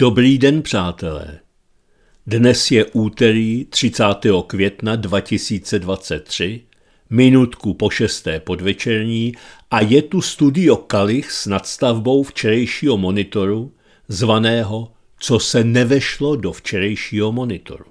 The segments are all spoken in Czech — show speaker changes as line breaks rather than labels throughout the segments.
Dobrý den, přátelé. Dnes je úterý 30. května 2023, minutku po šesté podvečerní a je tu studio Kalich s nadstavbou včerejšího monitoru, zvaného Co se nevešlo do včerejšího monitoru.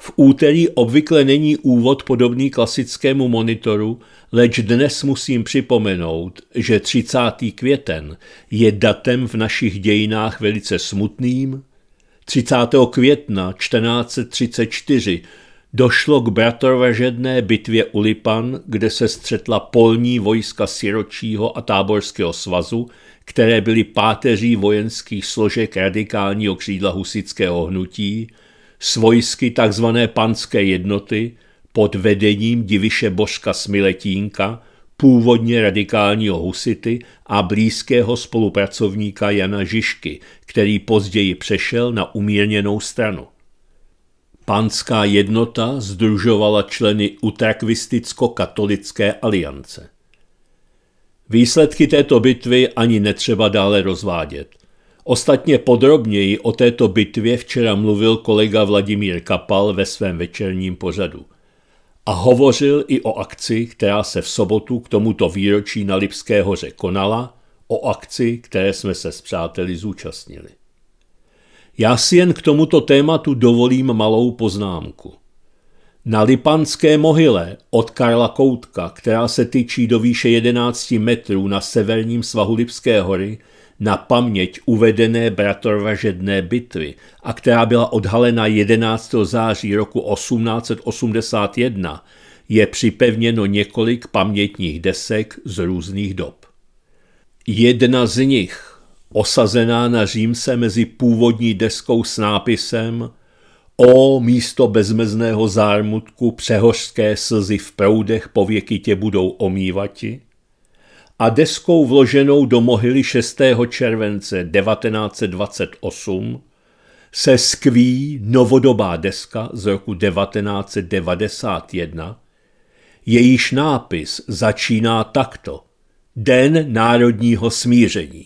V úterý obvykle není úvod podobný klasickému monitoru, leč dnes musím připomenout, že 30. květen je datem v našich dějinách velice smutným. 30. května 1434 došlo k bratrovažedné bitvě u Lipan, kde se střetla polní vojska Siročího a Táborského svazu, které byly páteří vojenských složek radikálního křídla husického hnutí – Svojsky tzv. panské jednoty pod vedením diviše Božka Smiletínka, původně radikálního husity a blízkého spolupracovníka Jana Žižky, který později přešel na umírněnou stranu. Panská jednota združovala členy utrakvisticko-katolické aliance. Výsledky této bitvy ani netřeba dále rozvádět. Ostatně podrobněji o této bitvě včera mluvil kolega Vladimír Kapal ve svém večerním pořadu. A hovořil i o akci, která se v sobotu k tomuto výročí na Lipské hoře konala, o akci, které jsme se s přáteli zúčastnili. Já si jen k tomuto tématu dovolím malou poznámku. Na Lipanské mohyle od Karla Koutka, která se tyčí do výše 11 metrů na severním svahu Lipské hory, na paměť uvedené bratrovažedné bitvy a která byla odhalena 11. září roku 1881, je připevněno několik pamětních desek z různých dob. Jedna z nich, osazená na Římse mezi původní deskou s nápisem O místo bezmezného zármutku přehořské slzy v proudech pověky tě budou omývati, a deskou vloženou do mohyly 6. července 1928 se skví novodobá deska z roku 1991, jejíž nápis začíná takto. Den národního smíření.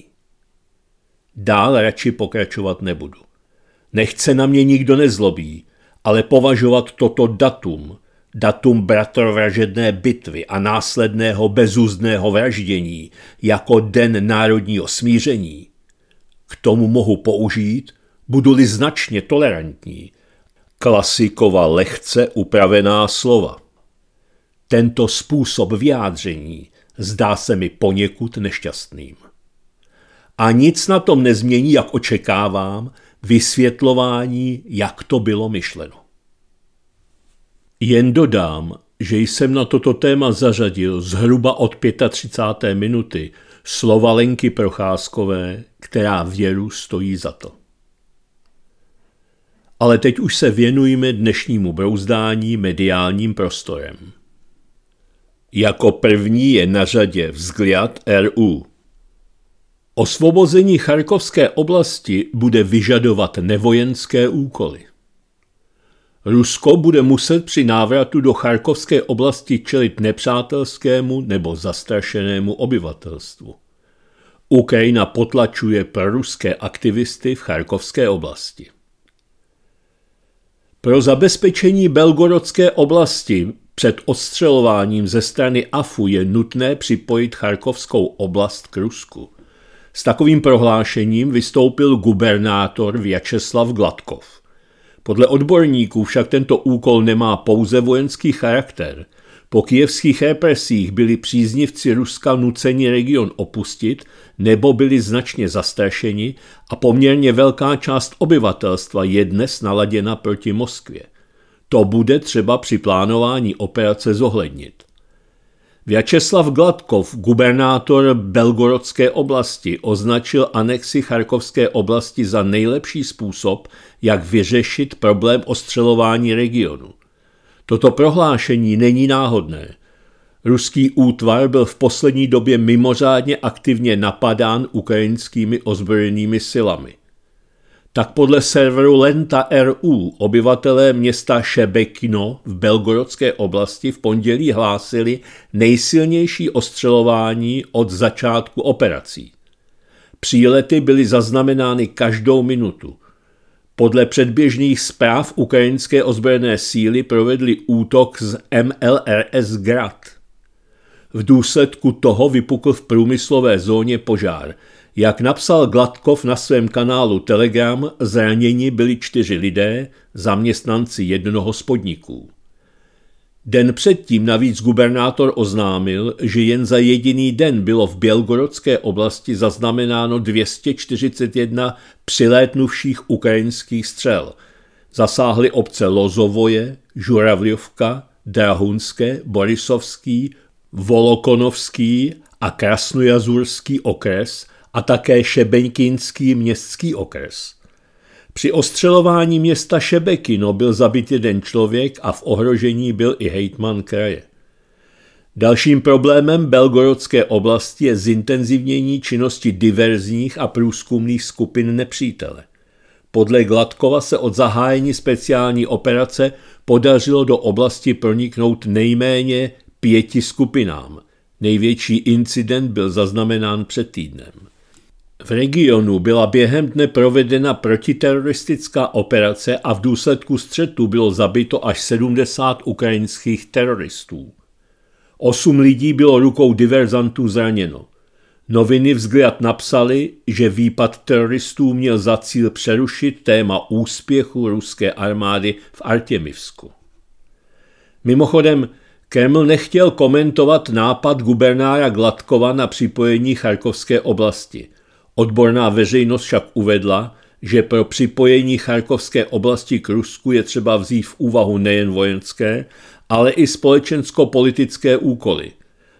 Dál radši pokračovat nebudu. Nechce na mě nikdo nezlobí, ale považovat toto datum datum bratrovražedné bitvy a následného bezúzdného vraždění jako den národního smíření. K tomu mohu použít, budu-li značně tolerantní, klasikova lehce upravená slova. Tento způsob vyjádření zdá se mi poněkud nešťastným. A nic na tom nezmění, jak očekávám, vysvětlování, jak to bylo myšleno. Jen dodám, že jsem na toto téma zařadil zhruba od 35. minuty slova Lenky Procházkové, která věru stojí za to. Ale teď už se věnujme dnešnímu brouzdání mediálním prostorem. Jako první je na řadě vzgliad RU. Osvobození charkovské oblasti bude vyžadovat nevojenské úkoly. Rusko bude muset při návratu do charkovské oblasti čelit nepřátelskému nebo zastrašenému obyvatelstvu. Ukrajina potlačuje proruské aktivisty v charkovské oblasti. Pro zabezpečení belgorodské oblasti před ostřelováním ze strany AFU je nutné připojit charkovskou oblast k Rusku. S takovým prohlášením vystoupil gubernátor Vyacheslav Gladkov. Podle odborníků však tento úkol nemá pouze vojenský charakter. Po kijevských represích byli příznivci Ruska nuceni region opustit nebo byli značně zastrašeni a poměrně velká část obyvatelstva je dnes naladěna proti Moskvě. To bude třeba při plánování operace zohlednit. Vyacheslav Gladkov, gubernátor Belgorodské oblasti, označil anexi Charkovské oblasti za nejlepší způsob, jak vyřešit problém ostřelování regionu. Toto prohlášení není náhodné. Ruský útvar byl v poslední době mimořádně aktivně napadán ukrajinskými ozbrojenými silami tak podle serveru Lenta.ru obyvatelé města Šebekino v Belgorodské oblasti v pondělí hlásili nejsilnější ostřelování od začátku operací. Přílety byly zaznamenány každou minutu. Podle předběžných zpráv ukrajinské ozbrojené síly provedly útok z MLRS Grad. V důsledku toho vypukl v průmyslové zóně požár – jak napsal Gladkov na svém kanálu Telegram, zraněni byli čtyři lidé, zaměstnanci jednoho z podniků. Den předtím navíc gubernátor oznámil, že jen za jediný den bylo v Bělgorodské oblasti zaznamenáno 241 přilétnuvších ukrajinských střel. Zasáhly obce Lozovoje, Žuravljovka, Drahunské, Borisovský, Volokonovský a Krasnojazurský okres a také Šebeňkinský městský okres. Při ostřelování města Šebekino byl zabit jeden člověk a v ohrožení byl i hejtman kraje. Dalším problémem belgorodské oblasti je zintenzivnění činnosti diverzních a průzkumných skupin nepřítele. Podle Gladkova se od zahájení speciální operace podařilo do oblasti proniknout nejméně pěti skupinám. Největší incident byl zaznamenán před týdnem. V regionu byla během dne provedena protiteroristická operace a v důsledku střetu bylo zabito až 70 ukrajinských teroristů. Osm lidí bylo rukou diverzantů zraněno. Noviny vzгляd napsali, že výpad teroristů měl za cíl přerušit téma úspěchu ruské armády v Artemivsku. Mimochodem, Kreml nechtěl komentovat nápad gubernára Gladkova na připojení Charkovské oblasti – Odborná veřejnost však uvedla, že pro připojení charkovské oblasti k Rusku je třeba vzít v úvahu nejen vojenské, ale i společensko-politické úkoly.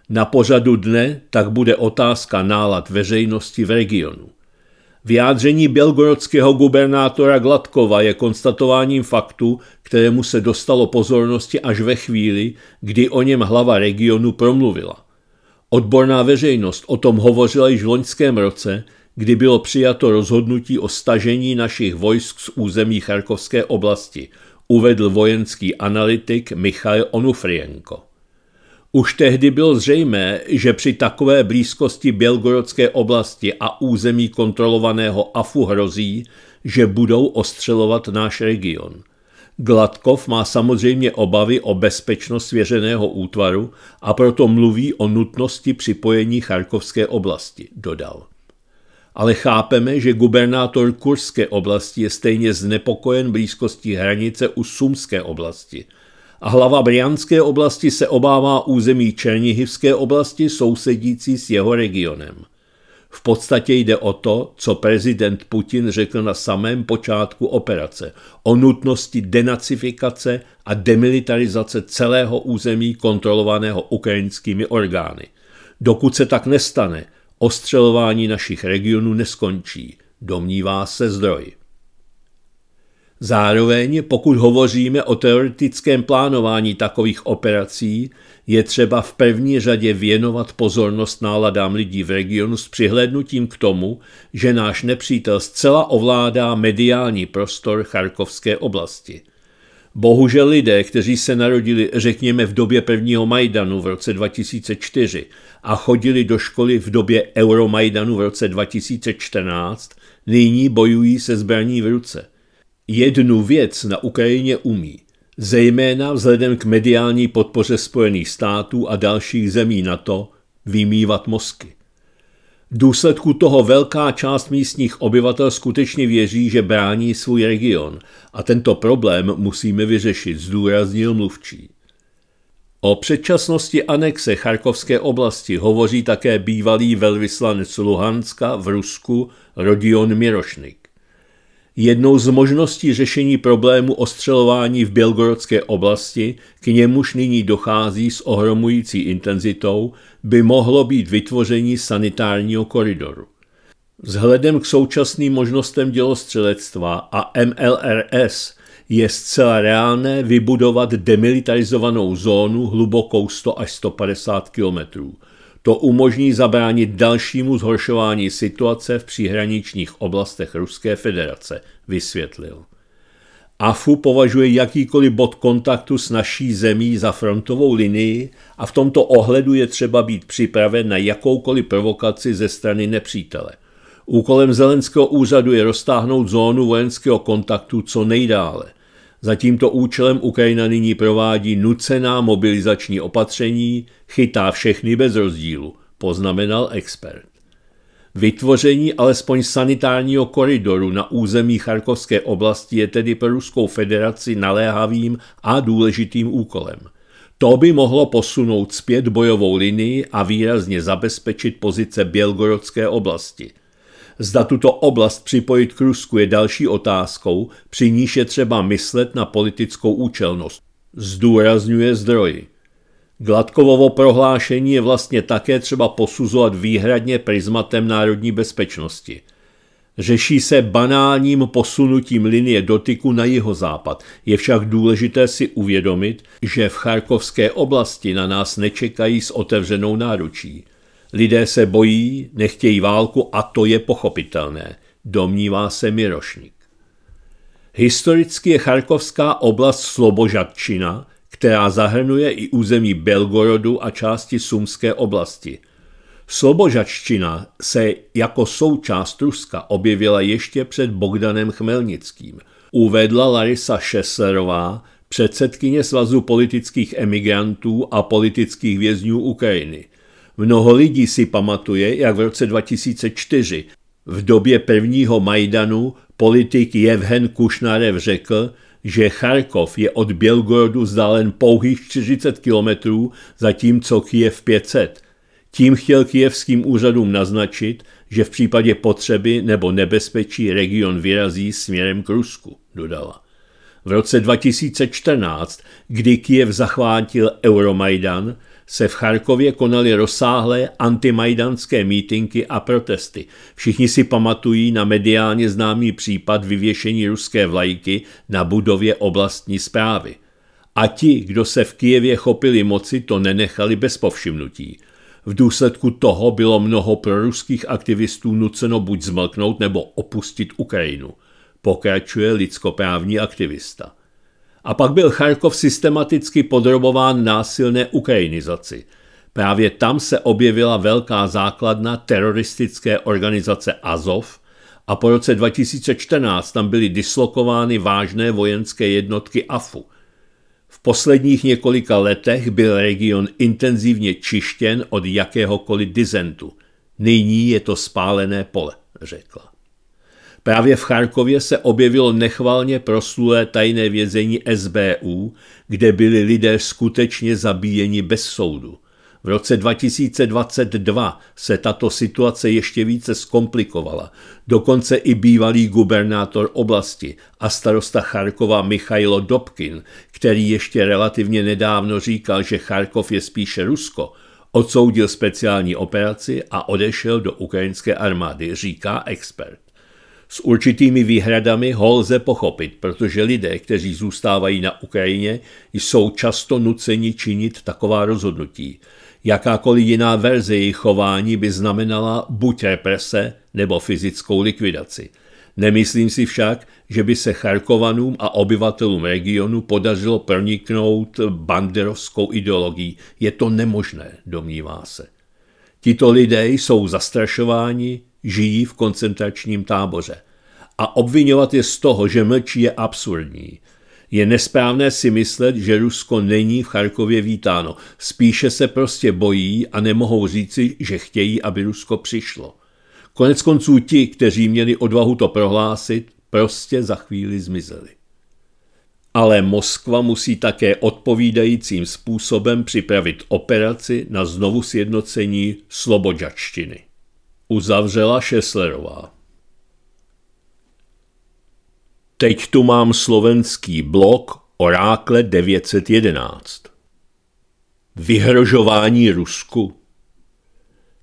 Na pořadu dne tak bude otázka nálad veřejnosti v regionu. Vyjádření bělgorodského gubernátora Gladkova je konstatováním faktu, kterému se dostalo pozornosti až ve chvíli, kdy o něm hlava regionu promluvila. Odborná veřejnost o tom hovořila již v loňském roce, kdy bylo přijato rozhodnutí o stažení našich vojsk z území Charkovské oblasti, uvedl vojenský analytik Michal Onufrienko. Už tehdy bylo zřejmé, že při takové blízkosti Bělgorodské oblasti a území kontrolovaného AFU hrozí, že budou ostřelovat náš region. Gladkov má samozřejmě obavy o bezpečnost svěřeného útvaru a proto mluví o nutnosti připojení Charkovské oblasti, dodal ale chápeme, že gubernátor Kurské oblasti je stejně znepokojen blízkostí hranice u Sumské oblasti a hlava Brianské oblasti se obává území Černihivské oblasti sousedící s jeho regionem. V podstatě jde o to, co prezident Putin řekl na samém počátku operace o nutnosti denacifikace a demilitarizace celého území kontrolovaného ukrajinskými orgány. Dokud se tak nestane, ostřelování našich regionů neskončí, domnívá se zdroj. Zároveň, pokud hovoříme o teoretickém plánování takových operací, je třeba v první řadě věnovat pozornost náladám lidí v regionu s přihlednutím k tomu, že náš nepřítel zcela ovládá mediální prostor Charkovské oblasti – Bohužel lidé, kteří se narodili, řekněme, v době prvního Majdanu v roce 2004 a chodili do školy v době Euromajdanu v roce 2014, nyní bojují se zbraní v ruce. Jednu věc na Ukrajině umí, zejména vzhledem k mediální podpoře Spojených států a dalších zemí na to vymývat mozky. V důsledku toho velká část místních obyvatel skutečně věří, že brání svůj region a tento problém musíme vyřešit, zdůraznil mluvčí. O předčasnosti anexe Charkovské oblasti hovoří také bývalý velvyslanec Luhanska v Rusku Rodion Mirošnik. Jednou z možností řešení problému ostřelování v Bělgorodské oblasti, k němuž nyní dochází s ohromující intenzitou, by mohlo být vytvoření sanitárního koridoru. Vzhledem k současným možnostem dělostřelectva a MLRS je zcela reálné vybudovat demilitarizovanou zónu hlubokou 100 až 150 kilometrů – to umožní zabránit dalšímu zhoršování situace v příhraničních oblastech Ruské federace, vysvětlil. AFU považuje jakýkoliv bod kontaktu s naší zemí za frontovou linii a v tomto ohledu je třeba být připraven na jakoukoliv provokaci ze strany nepřítele. Úkolem Zelenského úřadu je roztáhnout zónu vojenského kontaktu co nejdále – za tímto účelem Ukrajina nyní provádí nucená mobilizační opatření, chytá všechny bez rozdílu, poznamenal expert. Vytvoření alespoň sanitárního koridoru na území Charkovské oblasti je tedy pro Ruskou federaci naléhavým a důležitým úkolem. To by mohlo posunout zpět bojovou linii a výrazně zabezpečit pozice Bělgorodské oblasti – Zda tuto oblast připojit k Rusku je další otázkou, při níž je třeba myslet na politickou účelnost. Zdůrazňuje zdroji. Gladkovovo prohlášení je vlastně také třeba posuzovat výhradně prismatem národní bezpečnosti. Řeší se banálním posunutím linie dotyku na jihozápad. Je však důležité si uvědomit, že v charkovské oblasti na nás nečekají s otevřenou náručí. Lidé se bojí, nechtějí válku a to je pochopitelné, domnívá se Mirošník. Historicky je Charkovská oblast Slobožatčina, která zahrnuje i území Belgorodu a části Sumské oblasti. Slobožatština se jako součást Ruska objevila ještě před Bogdanem Chmelnickým, uvedla Larisa Šeserová, předsedkyně Svazu politických emigrantů a politických vězňů Ukrajiny. Mnoho lidí si pamatuje, jak v roce 2004 v době prvního Majdanu politik Jevhen Kušnarev řekl, že Charkov je od Bělgorodu vzdálen pouhých 40 kilometrů, zatímco Kiev 500. Tím chtěl kijevským úřadům naznačit, že v případě potřeby nebo nebezpečí region vyrazí směrem k Rusku, dodala. V roce 2014, kdy Kiev zachvátil Euromajdan, se v Charkově konaly rozsáhlé antimajdanské mítinky a protesty. Všichni si pamatují na mediálně známý případ vyvěšení ruské vlajky na budově oblastní zprávy. A ti, kdo se v Kijevě chopili moci, to nenechali bez povšimnutí. V důsledku toho bylo mnoho proruských aktivistů nuceno buď zmlknout nebo opustit Ukrajinu. Pokračuje lidskoprávní aktivista a pak byl Charkov systematicky podrobován násilné ukrajinizaci. Právě tam se objevila velká základna teroristické organizace Azov a po roce 2014 tam byly dislokovány vážné vojenské jednotky AFU. V posledních několika letech byl region intenzivně čištěn od jakéhokoliv dizentu. Nyní je to spálené pole, řekla. Právě v Charkově se objevilo nechvalně proslulé tajné vězení SBU, kde byli lidé skutečně zabíjeni bez soudu. V roce 2022 se tato situace ještě více zkomplikovala. Dokonce i bývalý gubernátor oblasti a starosta Charkova Michailo Dobkin, který ještě relativně nedávno říkal, že Charkov je spíše Rusko, odsoudil speciální operaci a odešel do ukrajinské armády, říká expert. S určitými výhradami ho lze pochopit, protože lidé, kteří zůstávají na Ukrajině, jsou často nuceni činit taková rozhodnutí. Jakákoliv jiná verze jejich chování by znamenala buď represe nebo fyzickou likvidaci. Nemyslím si však, že by se Charkovanům a obyvatelům regionu podařilo proniknout banderovskou ideologií. Je to nemožné, domnívá se. Tito lidé jsou zastrašováni, žijí v koncentračním táboře. A obvinovat je z toho, že mlčí, je absurdní. Je nesprávné si myslet, že Rusko není v Charkově vítáno. Spíše se prostě bojí a nemohou říci, že chtějí, aby Rusko přišlo. Konec konců ti, kteří měli odvahu to prohlásit, prostě za chvíli zmizeli. Ale Moskva musí také odpovídajícím způsobem připravit operaci na znovu sjednocení slobodžačtiny uzavřela Šeslerová. Teď tu mám slovenský blok Orákle 911. Vyhrožování Rusku.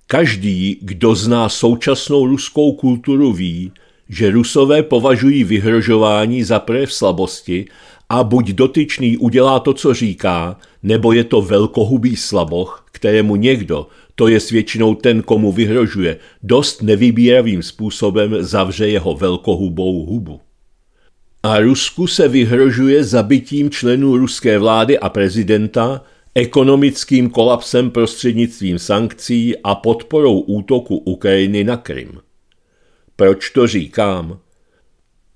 Každý, kdo zná současnou ruskou kulturu, ví, že rusové považují vyhrožování za projev slabosti a buď dotyčný udělá to, co říká, nebo je to velkohubý slaboch, kterému někdo, to je většinou ten, komu vyhrožuje, dost nevybíravým způsobem zavře jeho velkohubou hubu. A Rusku se vyhrožuje zabitím členů ruské vlády a prezidenta, ekonomickým kolapsem prostřednictvím sankcí a podporou útoku Ukrajiny na Krym. Proč to říkám?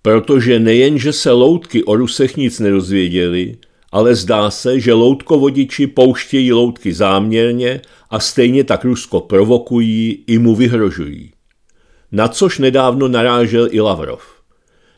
Protože nejenže se loutky o Rusech nic nerozvěděli, ale zdá se, že loutkovodiči pouštějí loutky záměrně a stejně tak Rusko provokují i mu vyhrožují. Na což nedávno narážel i Lavrov.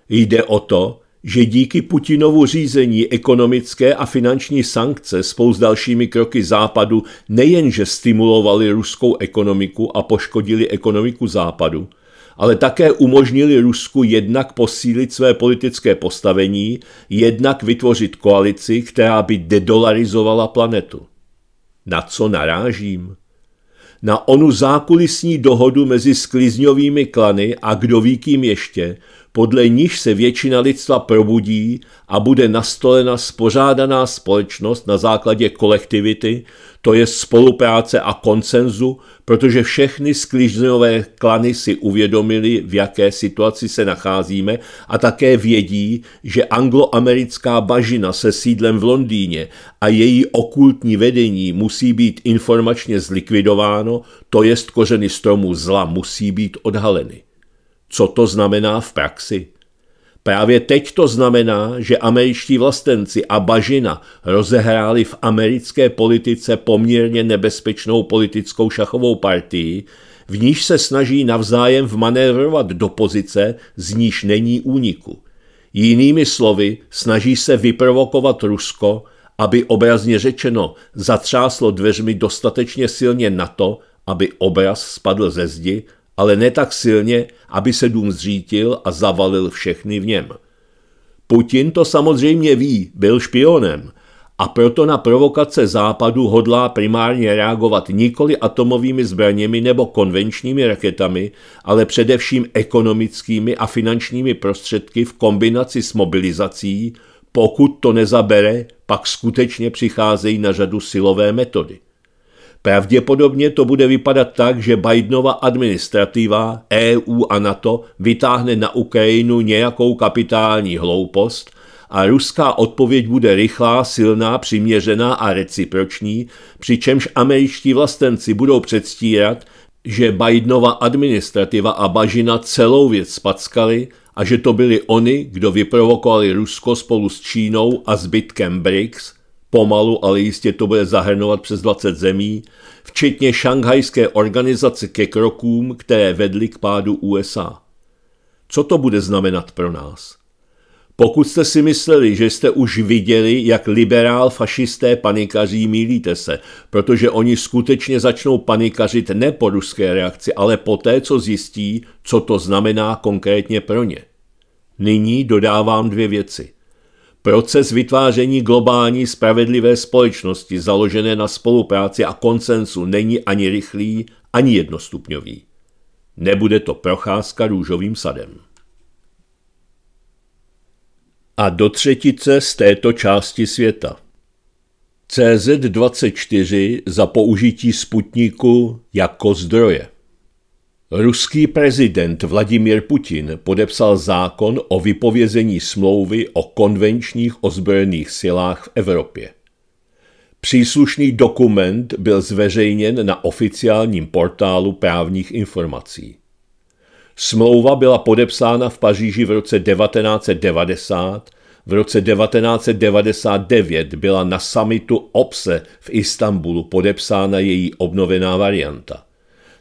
Jde o to, že díky Putinovu řízení ekonomické a finanční sankce spolu s dalšími kroky Západu nejenže stimulovali ruskou ekonomiku a poškodili ekonomiku Západu, ale také umožnili Rusku jednak posílit své politické postavení, jednak vytvořit koalici, která by dedolarizovala planetu. Na co narážím? Na onu zákulisní dohodu mezi sklizňovými klany a kdo ví kým ještě, podle níž se většina lidstva probudí a bude nastolena spořádaná společnost na základě kolektivity, to je spolupráce a konsenzu, protože všechny sklížňové klany si uvědomili, v jaké situaci se nacházíme a také vědí, že angloamerická bažina se sídlem v Londýně a její okultní vedení musí být informačně zlikvidováno, to jest kořeny stromu zla musí být odhaleny. Co to znamená v praxi? Právě teď to znamená, že američtí vlastenci a bažina rozehráli v americké politice poměrně nebezpečnou politickou šachovou partii, v níž se snaží navzájem vmanévrovat do pozice, z níž není úniku. Jinými slovy, snaží se vyprovokovat Rusko, aby obrazně řečeno zatřáslo dveřmi dostatečně silně na to, aby obraz spadl ze zdi ale ne tak silně, aby se dům zřítil a zavalil všechny v něm. Putin to samozřejmě ví, byl špionem a proto na provokace Západu hodlá primárně reagovat nikoli atomovými zbraněmi nebo konvenčními raketami, ale především ekonomickými a finančními prostředky v kombinaci s mobilizací, pokud to nezabere, pak skutečně přicházejí na řadu silové metody. Pravděpodobně to bude vypadat tak, že Bidenova administrativa, EU a NATO vytáhne na Ukrajinu nějakou kapitální hloupost a ruská odpověď bude rychlá, silná, přiměřená a reciproční, přičemž američtí vlastenci budou předstírat, že Bidenova administrativa a Bažina celou věc spackali a že to byli oni, kdo vyprovokovali Rusko spolu s Čínou a zbytkem BRICS Pomalu, ale jistě to bude zahrnovat přes 20 zemí, včetně šanghajské organizace ke krokům, které vedly k pádu USA. Co to bude znamenat pro nás? Pokud jste si mysleli, že jste už viděli, jak liberál fašisté panikaří, mílíte se, protože oni skutečně začnou panikařit ne po ruské reakci, ale po té, co zjistí, co to znamená konkrétně pro ně. Nyní dodávám dvě věci. Proces vytváření globální spravedlivé společnosti založené na spolupráci a konsensu není ani rychlý, ani jednostupňový. Nebude to procházka růžovým sadem. A do třetice z této části světa. CZ24 za použití sputníku jako zdroje. Ruský prezident Vladimir Putin podepsal zákon o vypovězení smlouvy o konvenčních ozbrojených silách v Evropě. Příslušný dokument byl zveřejněn na oficiálním portálu právních informací. Smlouva byla podepsána v Paříži v roce 1990, v roce 1999 byla na samitu OPSE v Istanbulu podepsána její obnovená varianta.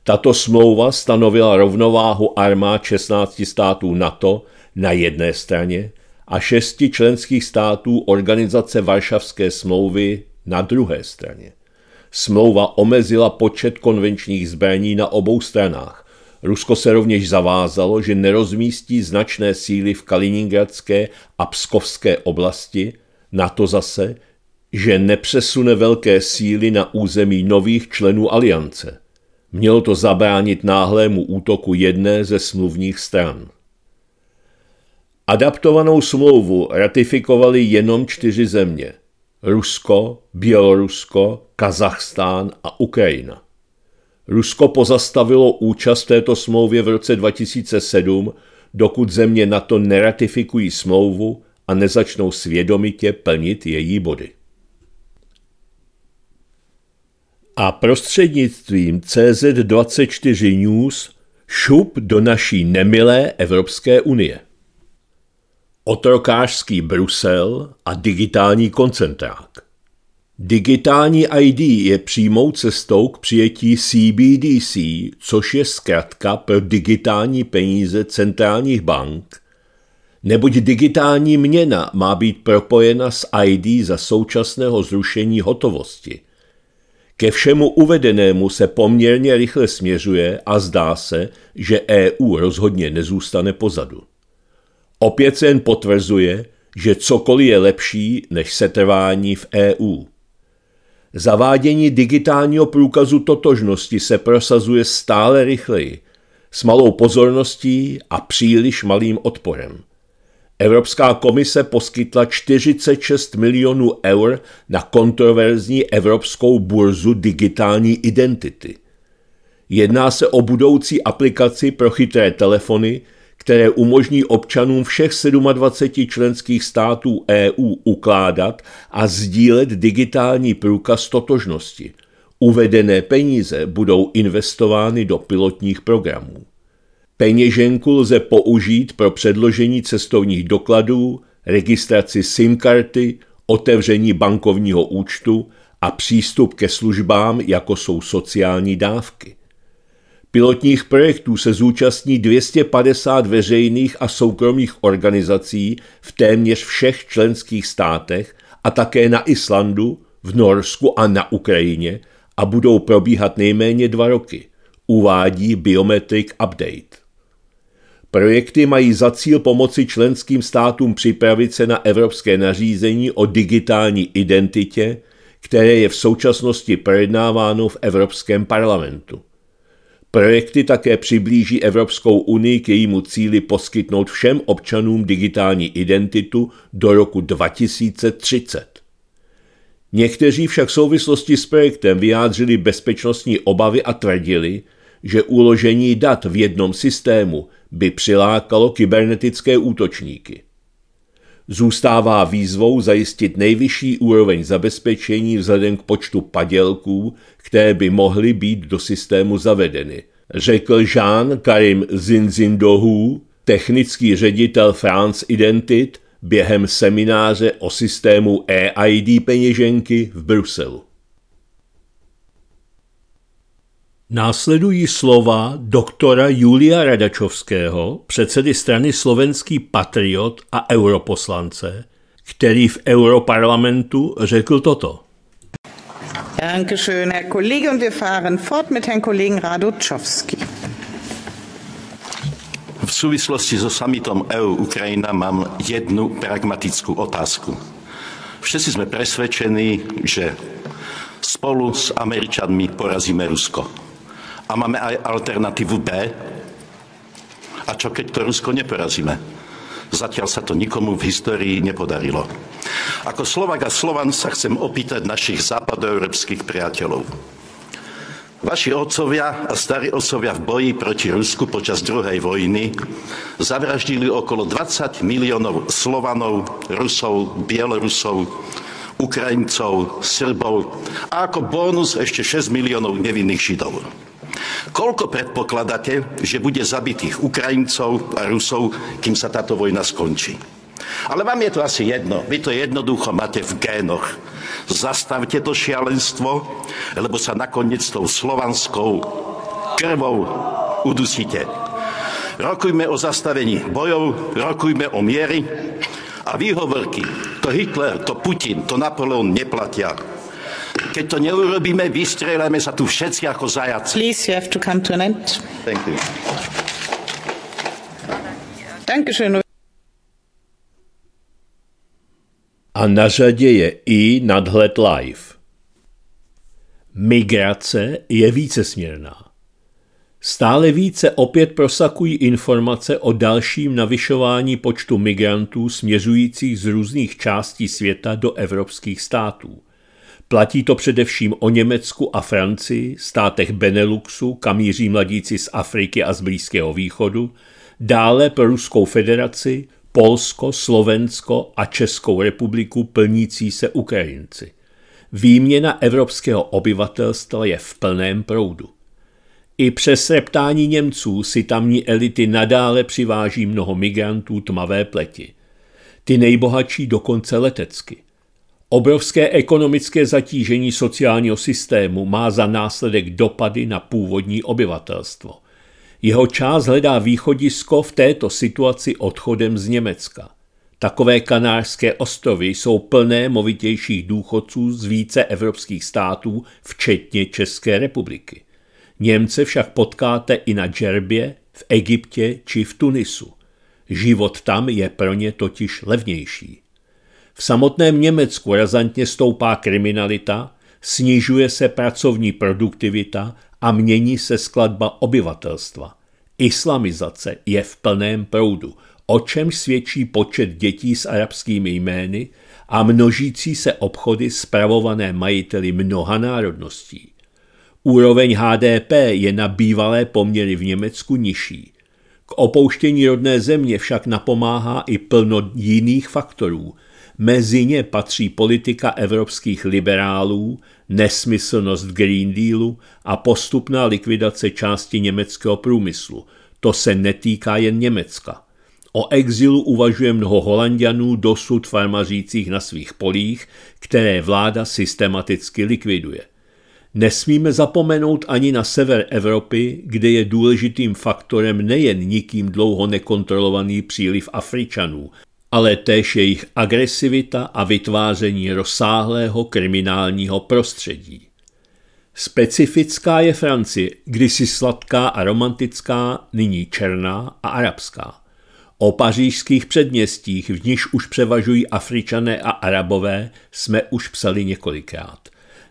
Tato smlouva stanovila rovnováhu armád 16 států NATO na jedné straně a šesti členských států organizace Varšavské smlouvy na druhé straně. Smlouva omezila počet konvenčních zbraní na obou stranách. Rusko se rovněž zavázalo, že nerozmístí značné síly v Kaliningradské a Pskovské oblasti, na to zase, že nepřesune velké síly na území nových členů aliance – Mělo to zabránit náhlému útoku jedné ze smluvních stran. Adaptovanou smlouvu ratifikovali jenom čtyři země – Rusko, Bělorusko, Kazachstán a Ukrajina. Rusko pozastavilo účast této smlouvě v roce 2007, dokud země NATO neratifikují smlouvu a nezačnou svědomitě plnit její body. a prostřednictvím CZ24 News šup do naší nemilé Evropské unie. Otrokářský Brusel a digitální koncentrák. Digitální ID je přímou cestou k přijetí CBDC, což je zkratka pro digitální peníze centrálních bank, neboť digitální měna má být propojena s ID za současného zrušení hotovosti – ke všemu uvedenému se poměrně rychle směřuje a zdá se, že EU rozhodně nezůstane pozadu. Opět se jen potvrzuje, že cokoliv je lepší než setrvání v EU. Zavádění digitálního průkazu totožnosti se prosazuje stále rychleji, s malou pozorností a příliš malým odporem. Evropská komise poskytla 46 milionů eur na kontroverzní evropskou burzu digitální identity. Jedná se o budoucí aplikaci pro chytré telefony, které umožní občanům všech 27 členských států EU ukládat a sdílet digitální průkaz totožnosti. Uvedené peníze budou investovány do pilotních programů. Peněženku lze použít pro předložení cestovních dokladů, registraci SIM karty, otevření bankovního účtu a přístup ke službám, jako jsou sociální dávky. Pilotních projektů se zúčastní 250 veřejných a soukromých organizací v téměř všech členských státech a také na Islandu, v Norsku a na Ukrajině a budou probíhat nejméně dva roky, uvádí Biometric Update. Projekty mají za cíl pomoci členským státům připravit se na evropské nařízení o digitální identitě, které je v současnosti projednáváno v Evropském parlamentu. Projekty také přiblíží Evropskou unii k jejímu cíli poskytnout všem občanům digitální identitu do roku 2030. Někteří však v souvislosti s projektem vyjádřili bezpečnostní obavy a tvrdili, že uložení dat v jednom systému by přilákalo kybernetické útočníky. Zůstává výzvou zajistit nejvyšší úroveň zabezpečení vzhledem k počtu padělků, které by mohly být do systému zavedeny, řekl Jean Karim Zinzindohu, technický ředitel France Identit, během semináře o systému EID peněženky v Bruselu. Následují slova doktora Julia Radačovského, předsedy strany Slovenský patriot a europoslance, který v europarlamentu řekl toto.
Dankeschön, Herr Kollege, und wir fahren fort mit Herrn Kollegen Radočovský. V souvislosti so summitom EU-Ukrajina mám jednu pragmatickou otázku. Všetci jsme presvedčení, že spolu s Američanmi porazíme Rusko. A máme aj alternativu B. A čo keď to Rusko neporazíme? Zatiaľ sa to nikomu v histórii nepodarilo. Ako Slovak a Slovan sa chcem opýtať našich západoeurópskych priateľov. Vaši otcovia a starí otcovia v boji proti Rusku počas druhej vojny zavraždili okolo 20 miliónov Slovanov, Rusov, Bielorusov, Ukrajincov, Srbov a ako bonus ešte 6 miliónov nevinných Židov. Koľko predpokladáte, že bude zabitých Ukrajincov a Rusov, kým sa táto vojna skončí? Ale vám je to asi jedno. Vy to jednoducho máte v génoch. Zastavte to šialenstvo, lebo sa nakoniec tou slovanskou krvou udusíte. Rokujme o zastavení bojov, rokujme o miery a výhovorky, to Hitler, to Putin, to Napoleon neplatia. Keď to neurobíme, vystreľame sa tu všetci ako zajaci. Please, you have to come to an end. Thank you. Dankeschön.
A na řadě je i nadhled live. Migrace je vícesměrná. Stále více opět prosakují informace o dalším navyšování počtu migrantů směřujících z různých částí světa do evropských států. Platí to především o Německu a Francii, státech Beneluxu, kam míří mladíci z Afriky a z Blízkého východu, dále pro Ruskou federaci, Polsko, Slovensko a Českou republiku plnící se Ukrajinci. Výměna evropského obyvatelstva je v plném proudu. I přes reptání Němců si tamní elity nadále přiváží mnoho migrantů tmavé pleti. Ty nejbohatší dokonce letecky. Obrovské ekonomické zatížení sociálního systému má za následek dopady na původní obyvatelstvo. Jeho část hledá východisko v této situaci odchodem z Německa. Takové kanářské ostrovy jsou plné movitějších důchodců z více evropských států, včetně České republiky. Němce však potkáte i na Džerbě, v Egyptě či v Tunisu. Život tam je pro ně totiž levnější. V samotném Německu razantně stoupá kriminalita, snižuje se pracovní produktivita a mění se skladba obyvatelstva. Islamizace je v plném proudu, o čem svědčí počet dětí s arabskými jmény a množící se obchody spravované majiteli mnoha národností. Úroveň HDP je na bývalé poměry v Německu nižší. K opouštění rodné země však napomáhá i plno jiných faktorů, Mezi ně patří politika evropských liberálů, nesmyslnost Green Dealu a postupná likvidace části německého průmyslu. To se netýká jen Německa. O exilu uvažuje mnoho holandianů dosud farmařících na svých polích, které vláda systematicky likviduje. Nesmíme zapomenout ani na sever Evropy, kde je důležitým faktorem nejen nikým dlouho nekontrolovaný příliv Afričanů, ale též jejich agresivita a vytváření rozsáhlého kriminálního prostředí. Specifická je Francie, kdysi sladká a romantická, nyní černá a arabská. O pařížských předměstích, v níž už převažují Afričané a Arabové, jsme už psali několikrát.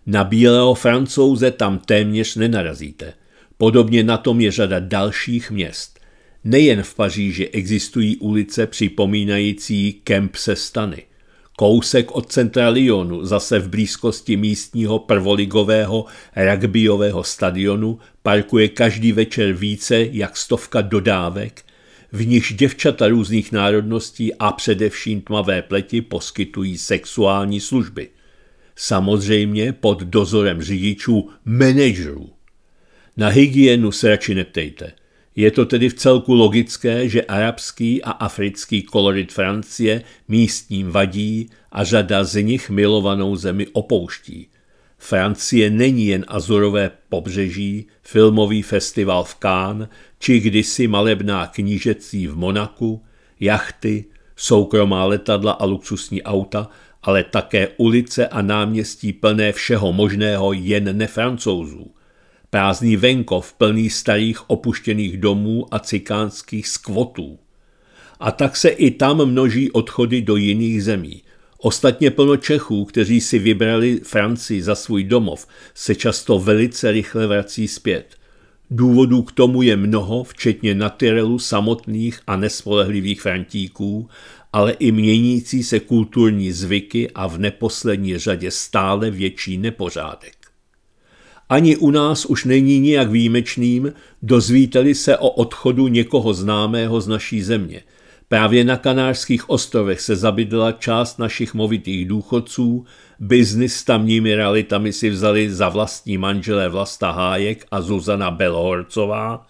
Na bílého francouze tam téměř nenarazíte. Podobně na tom je řada dalších měst. Nejen v Paříži existují ulice připomínající kemp se stany. Kousek od centra Lyonu, zase v blízkosti místního prvoligového rugbyového stadionu, parkuje každý večer více jak stovka dodávek, v nich děvčata různých národností a především tmavé pleti poskytují sexuální služby. Samozřejmě pod dozorem řidičů, manažerů. Na hygienu se radši neptejte – je to tedy v celku logické, že arabský a africký kolorit Francie místním vadí a řada z nich milovanou zemi opouští. Francie není jen azurové pobřeží, filmový festival v Cannes, či kdysi malebná knížecí v Monaku, jachty, soukromá letadla a luxusní auta, ale také ulice a náměstí plné všeho možného jen nefrancouzů – Prázdný venkov plný starých opuštěných domů a cikánských skvotů. A tak se i tam množí odchody do jiných zemí. Ostatně plno Čechů, kteří si vybrali Francii za svůj domov, se často velice rychle vrací zpět. Důvodů k tomu je mnoho, včetně na Tyrelu samotných a nespolehlivých Frantíků, ale i měnící se kulturní zvyky a v neposlední řadě stále větší nepořádek ani u nás už není nijak výjimečným, dozvíteli se o odchodu někoho známého z naší země. Právě na Kanářských ostrovech se zabydla část našich movitých důchodců, biznis s tamními realitami si vzali za vlastní manželé Vlasta Hájek a Zuzana Belohorcová,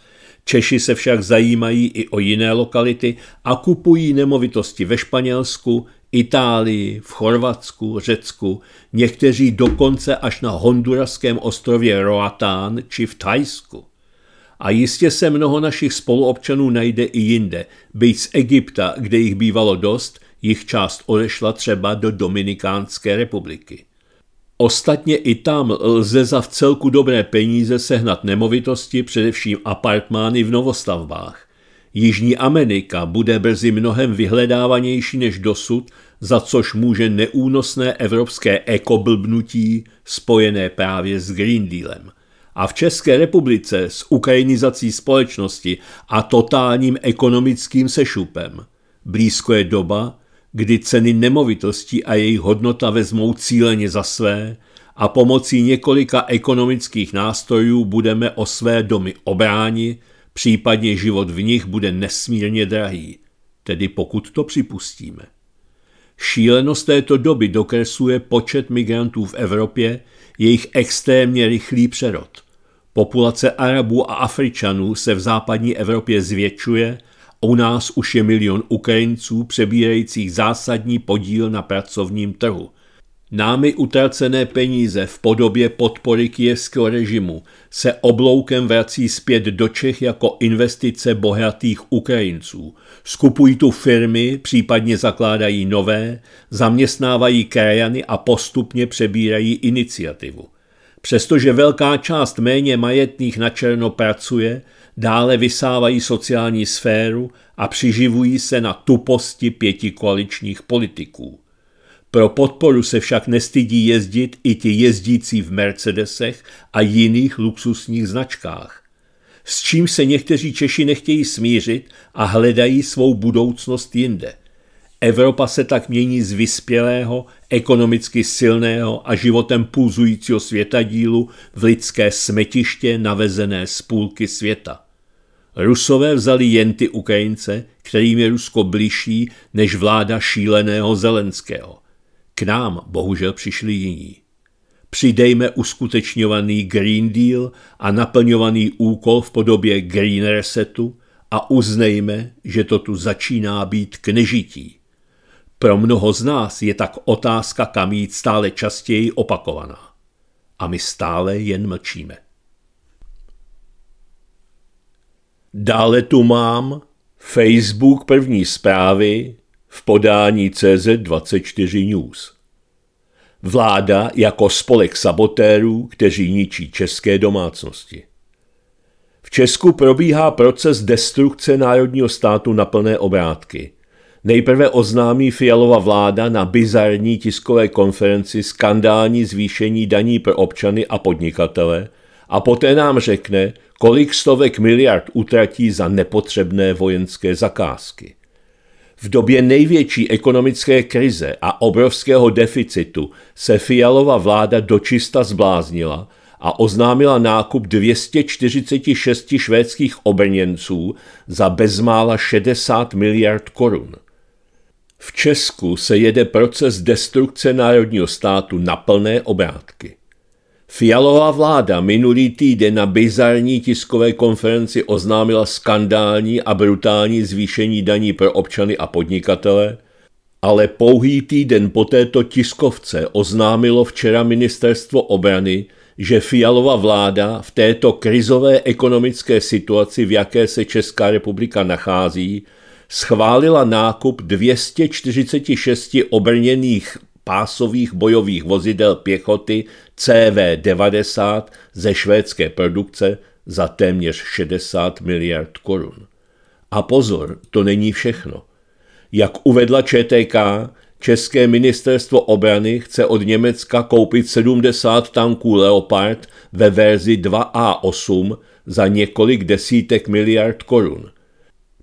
Češi se však zajímají i o jiné lokality a kupují nemovitosti ve Španělsku, Itálii, v Chorvatsku, Řecku, někteří dokonce až na honduraském ostrově Roatán či v Thajsku. A jistě se mnoho našich spoluobčanů najde i jinde, byť z Egypta, kde jich bývalo dost, jich část odešla třeba do Dominikánské republiky. Ostatně i tam lze za vcelku dobré peníze sehnat nemovitosti, především apartmány v novostavbách. Jižní Amerika bude brzy mnohem vyhledávanější než dosud za což může neúnosné evropské ekoblbnutí spojené právě s Green Dealem. A v České republice s ukrajinizací společnosti a totálním ekonomickým sešupem. Blízko je doba, kdy ceny nemovitostí a jejich hodnota vezmou cíleně za své a pomocí několika ekonomických nástrojů budeme o své domy obráni, případně život v nich bude nesmírně drahý, tedy pokud to připustíme. Šílenost této doby dokresluje počet migrantů v Evropě, jejich extrémně rychlý přerod. Populace Arabů a Afričanů se v západní Evropě zvětšuje a u nás už je milion Ukrajinců přebírajících zásadní podíl na pracovním trhu – Námi utracené peníze v podobě podpory kijevského režimu se obloukem vrací zpět do Čech jako investice bohatých Ukrajinců. Skupují tu firmy, případně zakládají nové, zaměstnávají krajany a postupně přebírají iniciativu. Přestože velká část méně majetných na černo pracuje, dále vysávají sociální sféru a přiživují se na tuposti pěti koaličních politiků. Pro podporu se však nestydí jezdit i ti jezdící v Mercedesech a jiných luxusních značkách. S čím se někteří Češi nechtějí smířit a hledají svou budoucnost jinde. Evropa se tak mění z vyspělého, ekonomicky silného a životem pulzujícího světadílu v lidské smetiště navezené z půlky světa. Rusové vzali jen ty Ukrajince, kterým je Rusko blížší než vláda šíleného Zelenského. K nám bohužel přišli jiní. Přidejme uskutečňovaný Green Deal a naplňovaný úkol v podobě Green Resetu a uznejme, že to tu začíná být k nežití. Pro mnoho z nás je tak otázka, kam jít stále častěji opakovaná. A my stále jen mlčíme. Dále tu mám Facebook první zprávy v podání CZ24 News. Vláda jako spolek sabotérů, kteří ničí české domácnosti. V Česku probíhá proces destrukce národního státu na plné obrátky. Nejprve oznámí Fialova vláda na bizarní tiskové konferenci skandální zvýšení daní pro občany a podnikatele a poté nám řekne, kolik stovek miliard utratí za nepotřebné vojenské zakázky. V době největší ekonomické krize a obrovského deficitu se Fialova vláda dočista zbláznila a oznámila nákup 246 švédských obrněnců za bezmála 60 miliard korun. V Česku se jede proces destrukce národního státu na plné obrátky. Fialová vláda minulý týden na bizarní tiskové konferenci oznámila skandální a brutální zvýšení daní pro občany a podnikatele, ale pouhý týden po této tiskovce oznámilo včera ministerstvo obrany, že fialová vláda v této krizové ekonomické situaci, v jaké se Česká republika nachází, schválila nákup 246 obrněných pásových bojových vozidel pěchoty CV-90 ze švédské produkce za téměř 60 miliard korun. A pozor, to není všechno. Jak uvedla ČTK, České ministerstvo obrany chce od Německa koupit 70 tanků Leopard ve verzi 2A8 za několik desítek miliard korun.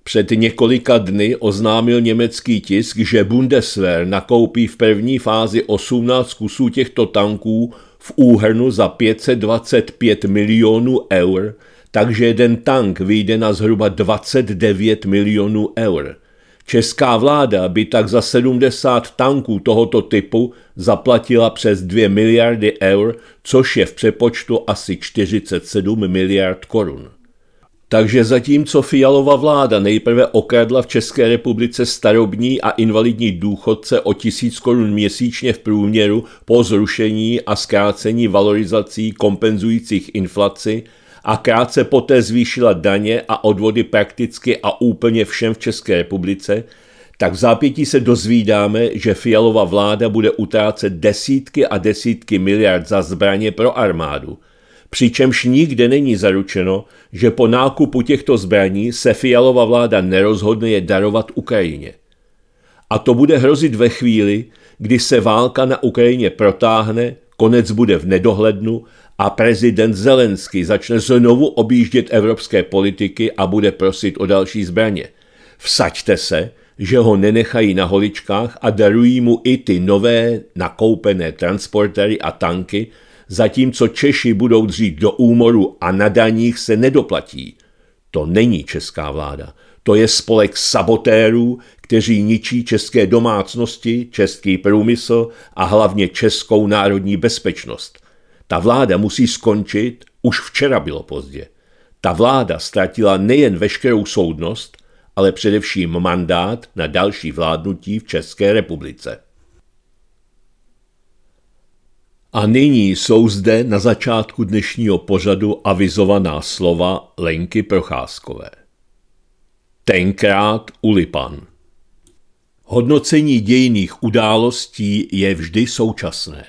Před několika dny oznámil německý tisk, že Bundeswehr nakoupí v první fázi 18 kusů těchto tanků v úhrnu za 525 milionů eur, takže jeden tank vyjde na zhruba 29 milionů eur. Česká vláda by tak za 70 tanků tohoto typu zaplatila přes 2 miliardy eur, což je v přepočtu asi 47 miliard korun. Takže zatímco Fialova vláda nejprve okradla v České republice starobní a invalidní důchodce o tisíc korun měsíčně v průměru po zrušení a zkrácení valorizací kompenzujících inflaci a krátce poté zvýšila daně a odvody prakticky a úplně všem v České republice, tak v zápětí se dozvídáme, že Fialova vláda bude utrácet desítky a desítky miliard za zbraně pro armádu – přičemž nikde není zaručeno, že po nákupu těchto zbraní se Fialova vláda nerozhodne je darovat Ukrajině. A to bude hrozit ve chvíli, kdy se válka na Ukrajině protáhne, konec bude v nedohlednu a prezident Zelenský začne znovu objíždět evropské politiky a bude prosit o další zbraně. Vsaďte se, že ho nenechají na holičkách a darují mu i ty nové nakoupené transportery a tanky, zatímco Češi budou dřít do úmoru a na daních se nedoplatí. To není česká vláda. To je spolek sabotérů, kteří ničí české domácnosti, český průmysl a hlavně českou národní bezpečnost. Ta vláda musí skončit, už včera bylo pozdě. Ta vláda ztratila nejen veškerou soudnost, ale především mandát na další vládnutí v České republice. A nyní jsou zde na začátku dnešního pořadu avizovaná slova Lenky Procházkové. Tenkrát Ulipan. Hodnocení dějných událostí je vždy současné.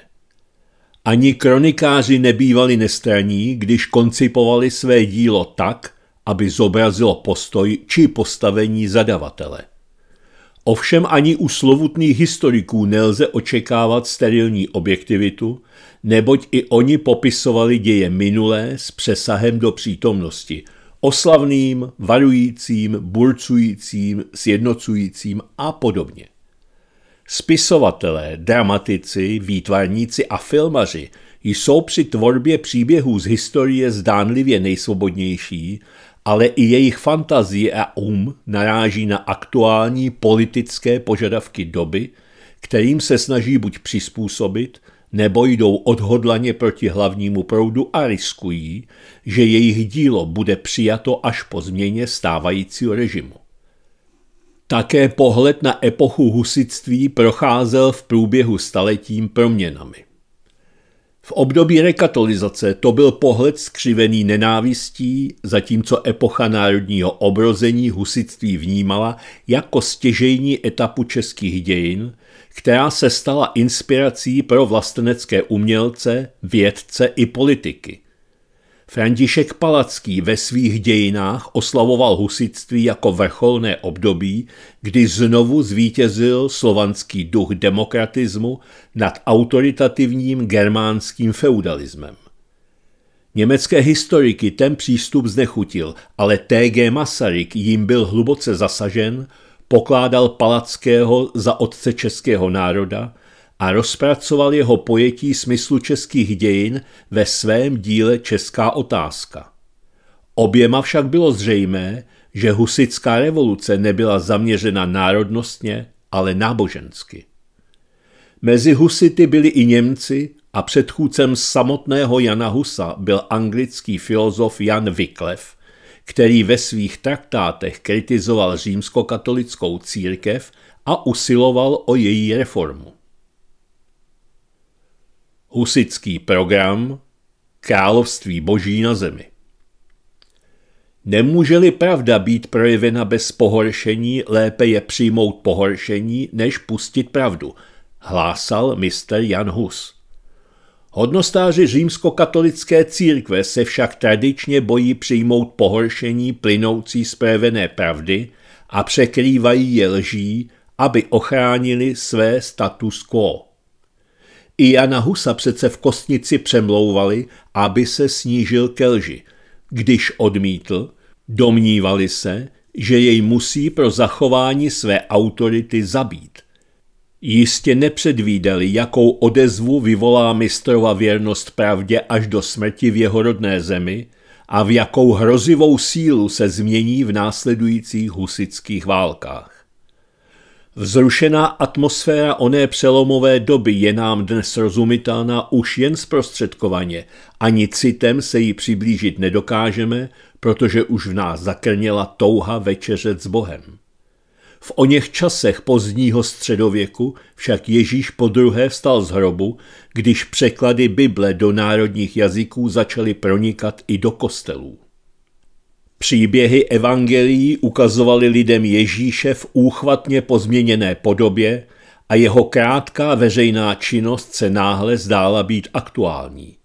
Ani kronikáři nebývali nestraní, když koncipovali své dílo tak, aby zobrazilo postoj či postavení zadavatele. Ovšem ani u slovutných historiků nelze očekávat sterilní objektivitu, neboť i oni popisovali děje minulé s přesahem do přítomnosti, oslavným, varujícím, burcujícím, sjednocujícím a podobně. Spisovatelé, dramatici, výtvarníci a filmaři jsou při tvorbě příběhů z historie zdánlivě nejsvobodnější ale i jejich fantazie a um naráží na aktuální politické požadavky doby, kterým se snaží buď přizpůsobit, nebo jdou odhodlaně proti hlavnímu proudu a riskují, že jejich dílo bude přijato až po změně stávajícího režimu. Také pohled na epochu husitství procházel v průběhu staletím proměnami. V období rekatolizace to byl pohled skřivený nenávistí, zatímco epocha národního obrození husitství vnímala jako stěžejní etapu českých dějin, která se stala inspirací pro vlastenecké umělce, vědce i politiky – František Palacký ve svých dějinách oslavoval husitství jako vrcholné období, kdy znovu zvítězil slovanský duch demokratismu nad autoritativním germánským feudalismem. Německé historiky ten přístup znechutil, ale T.G. Masaryk jim byl hluboce zasažen, pokládal Palackého za otce českého národa a rozpracoval jeho pojetí smyslu českých dějin ve svém díle Česká otázka. Oběma však bylo zřejmé, že husická revoluce nebyla zaměřena národnostně, ale nábožensky. Mezi husity byli i Němci a předchůdcem samotného Jana Husa byl anglický filozof Jan Wyclef, který ve svých traktátech kritizoval římskokatolickou církev a usiloval o její reformu husický program Království boží na zemi. Nemůže-li pravda být projevena bez pohoršení, lépe je přijmout pohoršení, než pustit pravdu, hlásal mistr Jan Hus. Hodnostáři římskokatolické církve se však tradičně bojí přijmout pohoršení plynoucí z projevené pravdy a překrývají je lží, aby ochránili své status quo. I Jana Husa přece v kostnici přemlouvali, aby se snížil ke lži. Když odmítl, domnívali se, že jej musí pro zachování své autority zabít. Jistě nepředvídali, jakou odezvu vyvolá mistrova věrnost pravdě až do smrti v jeho rodné zemi a v jakou hrozivou sílu se změní v následujících husických válkách. Vzrušená atmosféra oné přelomové doby je nám dnes rozumitána už jen zprostředkovaně. Ani citem se jí přiblížit nedokážeme, protože už v nás zakrněla touha večeřet s Bohem. V oněch časech pozdního středověku však Ježíš druhé vstal z hrobu, když překlady Bible do národních jazyků začaly pronikat i do kostelů. Příběhy evangelií ukazovaly lidem Ježíše v úchvatně pozměněné podobě a jeho krátká veřejná činnost se náhle zdála být aktuální.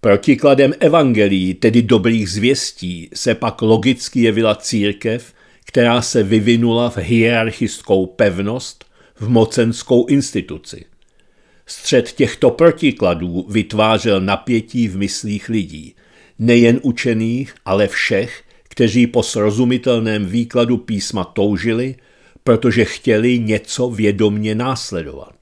Protikladem evangelií, tedy dobrých zvěstí, se pak logicky jevila církev, která se vyvinula v hierarchickou pevnost, v mocenskou instituci. Střed těchto protikladů vytvářel napětí v myslích lidí, nejen učených, ale všech, kteří po srozumitelném výkladu písma toužili, protože chtěli něco vědomně následovat.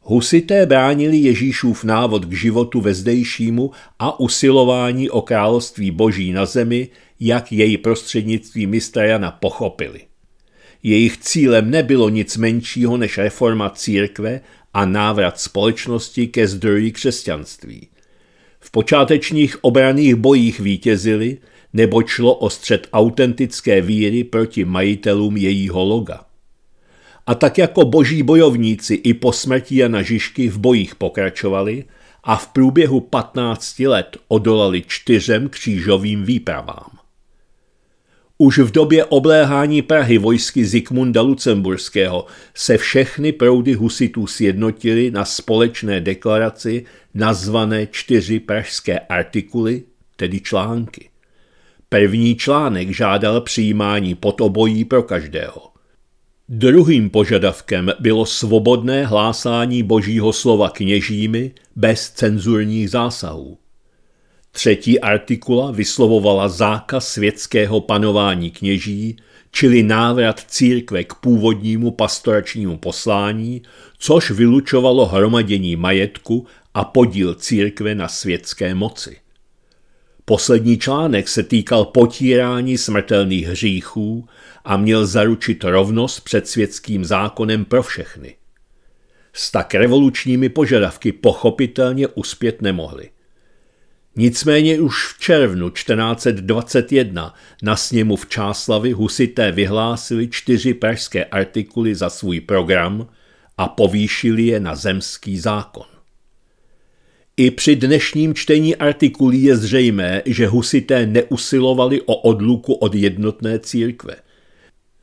Husité bránili Ježíšův návod k životu ve zdejšímu a usilování o království boží na zemi, jak její prostřednictví mistra Jana pochopili. Jejich cílem nebylo nic menšího než reforma církve a návrat společnosti ke zdroji křesťanství. V počátečních obraných bojích vítězili – nebo šlo o střed autentické víry proti majitelům jejího loga. A tak jako boží bojovníci i po smrti Jana Žižky v bojích pokračovali a v průběhu 15 let odolali čtyřem křížovým výpravám. Už v době obléhání Prahy vojsky Zikmunda Lucemburského se všechny proudy husitů sjednotily na společné deklaraci nazvané čtyři pražské artikuly, tedy články. První článek žádal přijímání obojí pro každého. Druhým požadavkem bylo svobodné hlásání božího slova kněžími bez cenzurních zásahů. Třetí artikula vyslovovala zákaz světského panování kněží, čili návrat církve k původnímu pastoračnímu poslání, což vylučovalo hromadění majetku a podíl církve na světské moci. Poslední článek se týkal potírání smrtelných hříchů a měl zaručit rovnost před světským zákonem pro všechny. S tak revolučními požadavky pochopitelně uspět nemohli. Nicméně už v červnu 1421 na sněmu v Čáslavi husité vyhlásili čtyři pražské artikuly za svůj program a povýšili je na zemský zákon. I při dnešním čtení artikulí je zřejmé, že husité neusilovali o odluku od jednotné církve.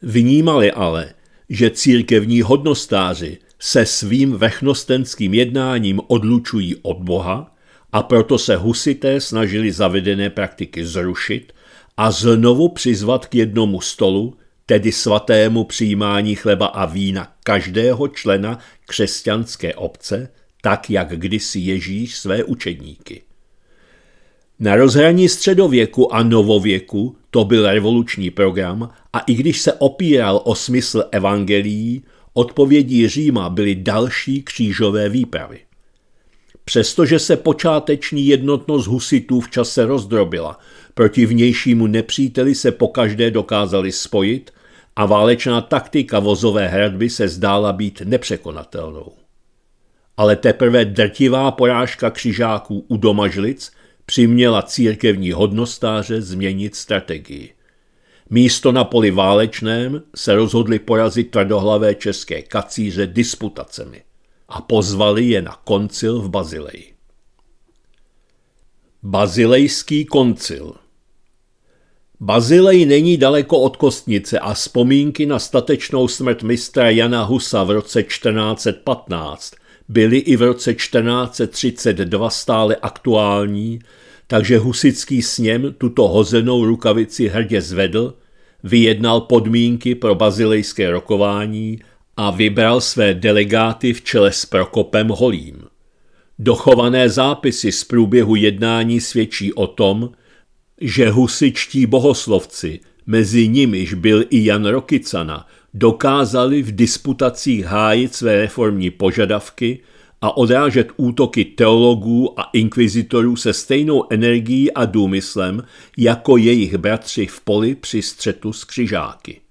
Vnímali ale, že církevní hodnostáři se svým vechnostenským jednáním odlučují od Boha a proto se husité snažili zavedené praktiky zrušit a znovu přizvat k jednomu stolu, tedy svatému přijímání chleba a vína každého člena křesťanské obce, tak jak kdysi Ježíš své učedníky. Na rozhraní středověku a novověku to byl revoluční program a i když se opíral o smysl evangelií, odpovědí Říma byly další křížové výpravy. Přestože se počáteční jednotnost husitů v čase rozdrobila, proti vnějšímu nepříteli se pokaždé dokázali spojit a válečná taktika vozové hradby se zdála být nepřekonatelnou ale teprve drtivá porážka křižáků u domažlic přiměla církevní hodnostáře změnit strategii. Místo na poli válečném se rozhodli porazit tvrdohlavé české kacíře disputacemi a pozvali je na koncil v Bazileji. Bazilejský koncil Bazilej není daleko od Kostnice a vzpomínky na statečnou smrt mistra Jana Husa v roce 1415 byly i v roce 1432 stále aktuální, takže husický sněm tuto hozenou rukavici hrdě zvedl, vyjednal podmínky pro bazilejské rokování a vybral své delegáty v čele s Prokopem Holím. Dochované zápisy z průběhu jednání svědčí o tom, že husičtí bohoslovci, mezi nimiž byl i Jan Rokicana, dokázali v disputacích hájit své reformní požadavky a odrážet útoky teologů a inkvizitorů se stejnou energií a důmyslem jako jejich bratři v poli při střetu s křižáky.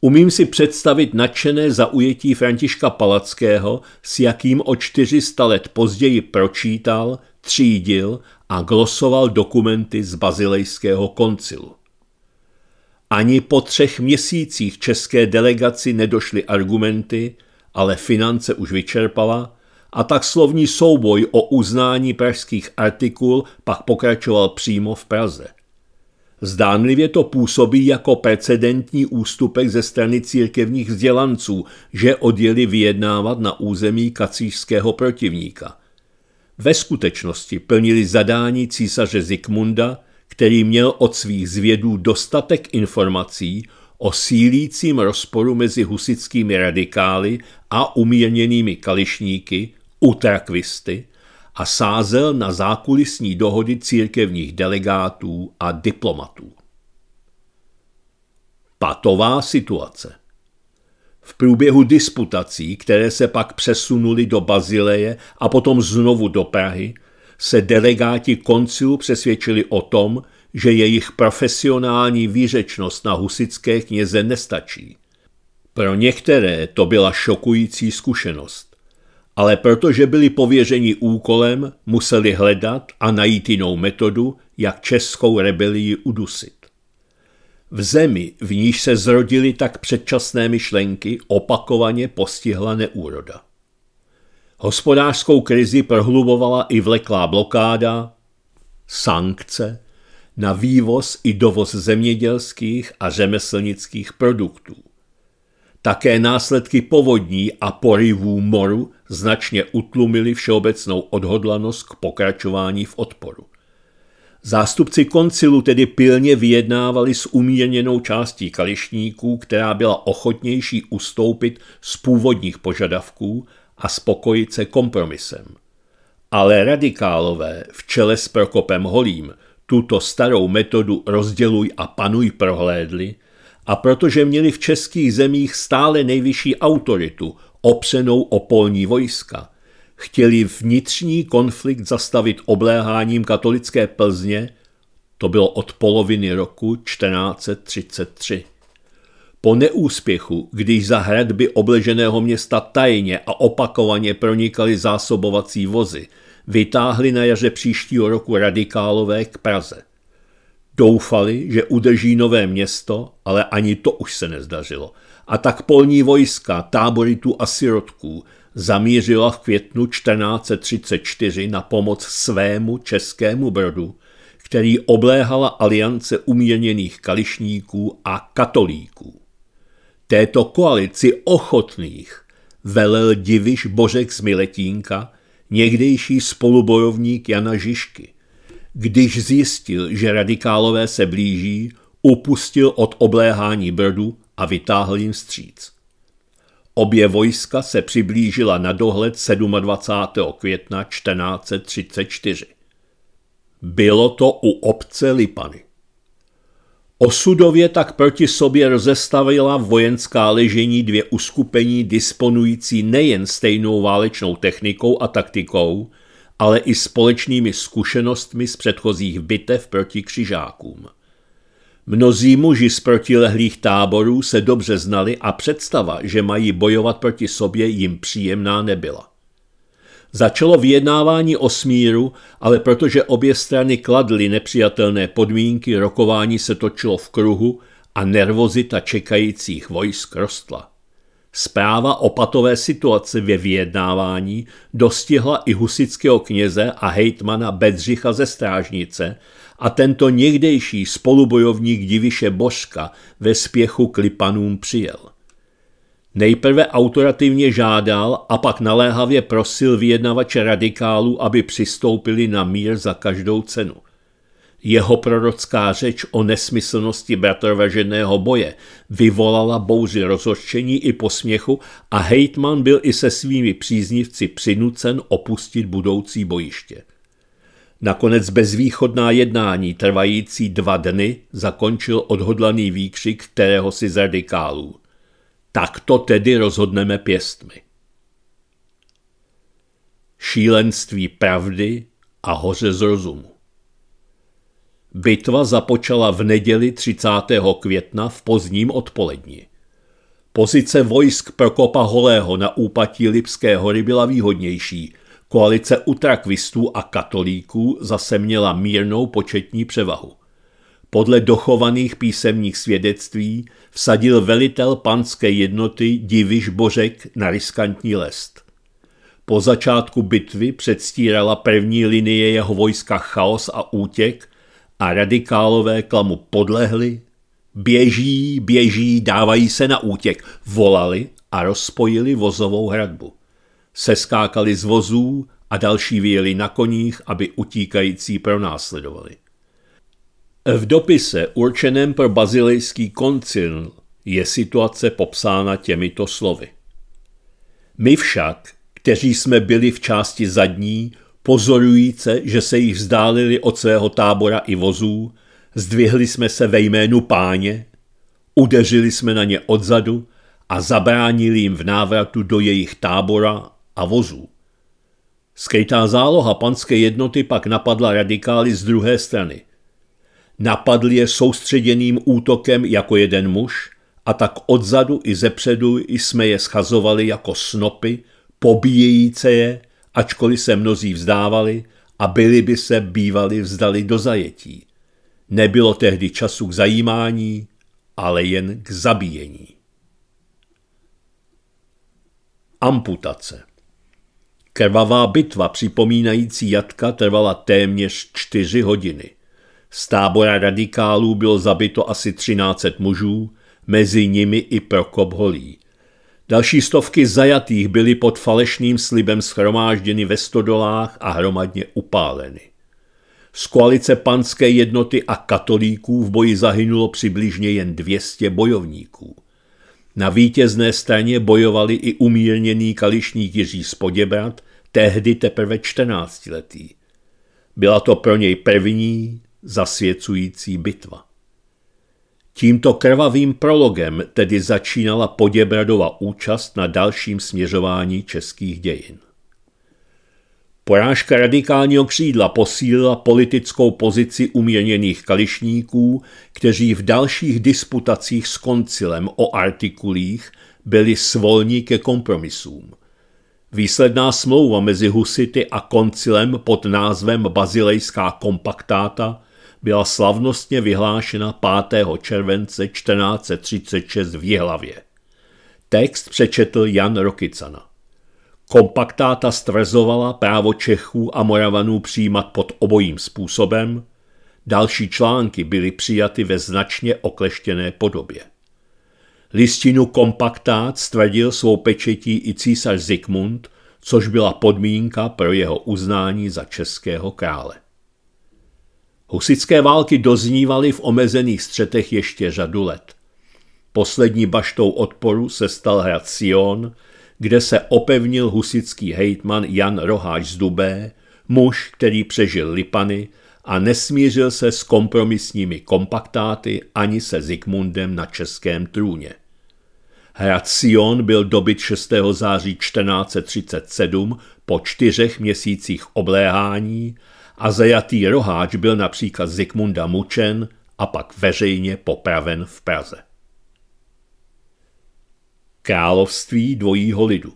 Umím si představit nadšené zaujetí Františka Palackého, s jakým o 400 let později pročítal, třídil a glosoval dokumenty z bazilejského koncilu. Ani po třech měsících české delegaci nedošly argumenty, ale finance už vyčerpala a tak slovní souboj o uznání pražských artikul pak pokračoval přímo v Praze. Zdánlivě to působí jako precedentní ústupek ze strany církevních vzdělanců, že odjeli vyjednávat na území kacířského protivníka. Ve skutečnosti plnili zadání císaře Zikmunda – který měl od svých zvědů dostatek informací o sílícím rozporu mezi husickými radikály a umírněnými kališníky, utrakvisty, a sázel na zákulisní dohody církevních delegátů a diplomatů. Patová situace v průběhu disputací, které se pak přesunuly do Bazileje a potom znovu do Prahy, se delegáti konciu přesvědčili o tom, že jejich profesionální výřečnost na husické kněze nestačí. Pro některé to byla šokující zkušenost, ale protože byli pověřeni úkolem, museli hledat a najít jinou metodu, jak českou rebelii udusit. V zemi, v níž se zrodily tak předčasné myšlenky, opakovaně postihla neúroda. Hospodářskou krizi prohlubovala i vleklá blokáda, sankce na vývoz i dovoz zemědělských a řemeslnických produktů. Také následky povodní a porivů moru značně utlumily všeobecnou odhodlanost k pokračování v odporu. Zástupci koncilu tedy pilně vyjednávali s umírněnou částí kališníků, která byla ochotnější ustoupit z původních požadavků a spokojit se kompromisem. Ale radikálové v čele s Prokopem Holím tuto starou metodu rozděluj a panuj prohlédli a protože měli v českých zemích stále nejvyšší autoritu, opřenou o polní vojska, chtěli vnitřní konflikt zastavit obléháním katolické Plzně, to bylo od poloviny roku 1433. Po neúspěchu, když za hradby obleženého města tajně a opakovaně pronikaly zásobovací vozy, vytáhli na jaře příštího roku radikálové k Praze. Doufali, že udrží nové město, ale ani to už se nezdařilo. A tak polní vojska, táboritů a sirotků zamířila v květnu 1434 na pomoc svému českému brodu, který obléhala aliance umírněných kališníků a katolíků. Této koalici ochotných velel diviš Božek z Miletínka, někdejší spolubojovník Jana Žižky. Když zjistil, že radikálové se blíží, upustil od obléhání brdu a vytáhl jim stříc. Obě vojska se přiblížila na dohled 27. května 1434. Bylo to u obce Lipany. Osudově tak proti sobě rozestavila vojenská ležení dvě uskupení disponující nejen stejnou válečnou technikou a taktikou, ale i společnými zkušenostmi z předchozích bitev proti křižákům. Mnozí muži z protilehlých táborů se dobře znali a představa, že mají bojovat proti sobě, jim příjemná nebyla. Začalo vyjednávání o smíru, ale protože obě strany kladly nepřijatelné podmínky, rokování se točilo v kruhu a nervozita čekajících vojsk rostla. Zpráva o patové situaci ve vyjednávání dostihla i husického kněze a hejtmana Bedřicha ze Strážnice a tento někdejší spolubojovník diviše Božka ve spěchu klipanům přijel. Nejprve autorativně žádal a pak naléhavě prosil vyjednavače radikálů, aby přistoupili na mír za každou cenu. Jeho prorocká řeč o nesmyslnosti bratrvaženého boje vyvolala bouři rozhořčení i posměchu a Hejtman byl i se svými příznivci přinucen opustit budoucí bojiště. Nakonec bezvýchodná jednání trvající dva dny zakončil odhodlaný výkřik kterého si z radikálů – tak to tedy rozhodneme pěstmi. Šílenství pravdy a hoře z rozumu. Bitva započala v neděli 30. května v pozdním odpoledni. Pozice vojsk Prokopa Holého na úpatí Lipské hory byla výhodnější. Koalice utrakvistů a katolíků zase měla mírnou početní převahu. Podle dochovaných písemních svědectví vsadil velitel panské jednoty Diviš Bořek na riskantní lest. Po začátku bitvy předstírala první linie jeho vojska chaos a útěk a radikálové klamu podlehli, běží, běží, dávají se na útěk, volali a rozpojili vozovou hradbu. Seskákali z vozů a další vyjeli na koních, aby utíkající pronásledovali. V dopise určeném pro bazilejský koncil je situace popsána těmito slovy. My však, kteří jsme byli v části zadní, pozorujíce, že se jich vzdálili od svého tábora i vozů, zdvihli jsme se ve jménu páně, udeřili jsme na ně odzadu a zabránili jim v návratu do jejich tábora a vozů. Skrytá záloha panské jednoty pak napadla radikály z druhé strany – Napadl je soustředěným útokem jako jeden muž a tak odzadu i zepředu jsme je schazovali jako snopy, pobíjejíce je, ačkoliv se mnozí vzdávali a byli by se bývali vzdali do zajetí. Nebylo tehdy času k zajímání, ale jen k zabíjení. Amputace Krvavá bitva připomínající jatka trvala téměř čtyři hodiny. Z tábora radikálů bylo zabito asi 13 mužů, mezi nimi i Prokop Holí. Další stovky zajatých byly pod falešným slibem schromážděny ve stodolách a hromadně upáleny. Z koalice panské jednoty a katolíků v boji zahynulo přibližně jen 200 bojovníků. Na vítězné straně bojovali i umírněný kališní Jiří Spoděbrat, tehdy teprve 14 letý. Byla to pro něj první, zasvěcující bitva. Tímto krvavým prologem tedy začínala Poděbradova účast na dalším směřování českých dějin. Porážka radikálního křídla posílila politickou pozici umírněných kališníků, kteří v dalších disputacích s koncilem o artikulích byli svolní ke kompromisům. Výsledná smlouva mezi Husity a koncilem pod názvem Bazilejská kompaktáta byla slavnostně vyhlášena 5. července 1436 v Jihlavě. Text přečetl Jan Rokicana. Kompaktáta stvrzovala právo Čechů a Moravanů přijímat pod obojím způsobem, další články byly přijaty ve značně okleštěné podobě. Listinu kompaktát stvrdil svou pečetí i císař Zikmund, což byla podmínka pro jeho uznání za českého krále. Husické války doznívaly v omezených střetech ještě řadu let. Poslední baštou odporu se stal hrad Sion, kde se opevnil husický hejtman Jan Roháč z Dubé, muž, který přežil Lipany a nesmířil se s kompromisními kompaktáty ani se Zikmundem na českém trůně. Hrad Sion byl dobyt 6. září 1437 po čtyřech měsících obléhání a zajatý roháč byl například Zikmunda mučen a pak veřejně popraven v Praze. Království dvojího lidu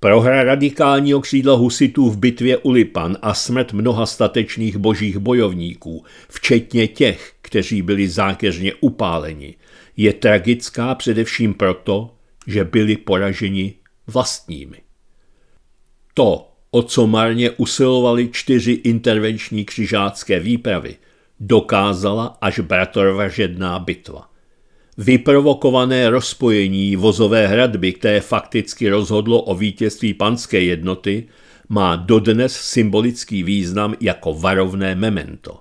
Prohra radikálního křídla husitů v bitvě u Lipan a smrt mnoha statečných božích bojovníků, včetně těch, kteří byli zákeřně upáleni, je tragická především proto, že byli poraženi vlastními. To, o co marně usilovali čtyři intervenční křižácké výpravy, dokázala až bratrova bitva. Vyprovokované rozpojení vozové hradby, které fakticky rozhodlo o vítězství panské jednoty, má dodnes symbolický význam jako varovné memento.